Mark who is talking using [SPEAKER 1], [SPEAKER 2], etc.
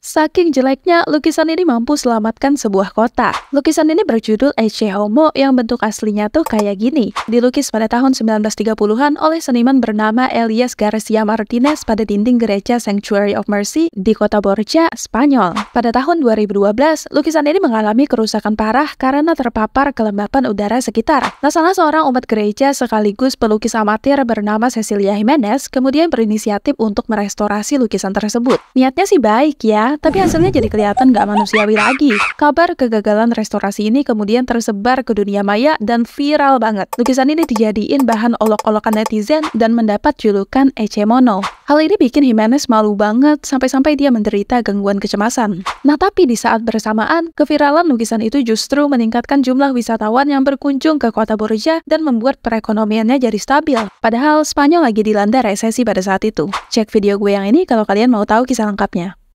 [SPEAKER 1] Saking jeleknya, lukisan ini mampu selamatkan sebuah kota. Lukisan ini berjudul Ece Homo yang bentuk aslinya tuh kayak gini. Dilukis pada tahun 1930-an oleh seniman bernama Elias Garcia Martinez pada dinding gereja Sanctuary of Mercy di kota Borja, Spanyol. Pada tahun 2012, lukisan ini mengalami kerusakan parah karena terpapar kelembapan udara sekitar. Nah, salah seorang umat gereja sekaligus pelukis amatir bernama Cecilia Jimenez kemudian berinisiatif untuk merestorasi lukisan tersebut. Niatnya sih baik ya, tapi hasilnya jadi kelihatan nggak manusiawi lagi. Kabar kegagalan restorasi ini kemudian tersebar ke dunia maya dan viral banget. Lukisan ini dijadiin bahan olok-olokan netizen dan mendapat julukan Ecemono. Hal ini bikin Jimenez malu banget sampai-sampai dia menderita gangguan kecemasan. Nah tapi di saat bersamaan, keviralan lukisan itu justru meningkatkan jumlah wisatawan yang berkunjung ke kota Borja dan membuat perekonomiannya jadi stabil. Padahal Spanyol lagi dilanda resesi pada saat itu. Cek video gue yang ini kalau kalian mau tahu kisah lengkapnya.